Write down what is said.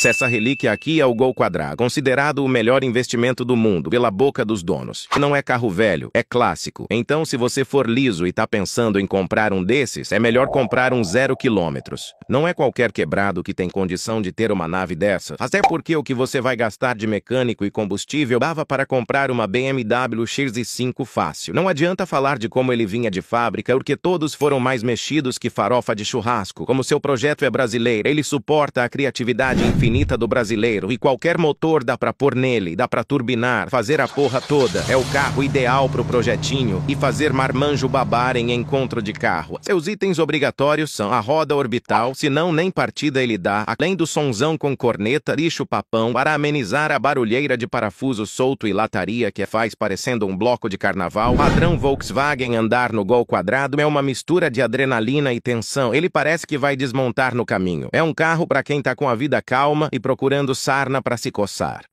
Se essa relíquia aqui é o Gol Quadrado, considerado o melhor investimento do mundo pela boca dos donos. Não é carro velho, é clássico. Então, se você for liso e tá pensando em comprar um desses, é melhor comprar um zero quilômetros. Não é qualquer quebrado que tem condição de ter uma nave dessa. Até porque o que você vai gastar de mecânico e combustível dava para comprar uma BMW X5 fácil. Não adianta falar de como ele vinha de fábrica, porque todos foram mais mexidos que farofa de churrasco. Como seu projeto é brasileiro, ele suporta a criatividade infinita infinita do brasileiro e qualquer motor dá pra pôr nele, dá pra turbinar, fazer a porra toda. É o carro ideal pro projetinho e fazer marmanjo babar em encontro de carro. Seus itens obrigatórios são a roda orbital, se não nem partida ele dá, além do sonzão com corneta, lixo papão, para amenizar a barulheira de parafuso solto e lataria que faz parecendo um bloco de carnaval. Padrão Volkswagen andar no gol quadrado é uma mistura de adrenalina e tensão. Ele parece que vai desmontar no caminho. É um carro para quem tá com a vida calma cama e procurando sarna para se coçar.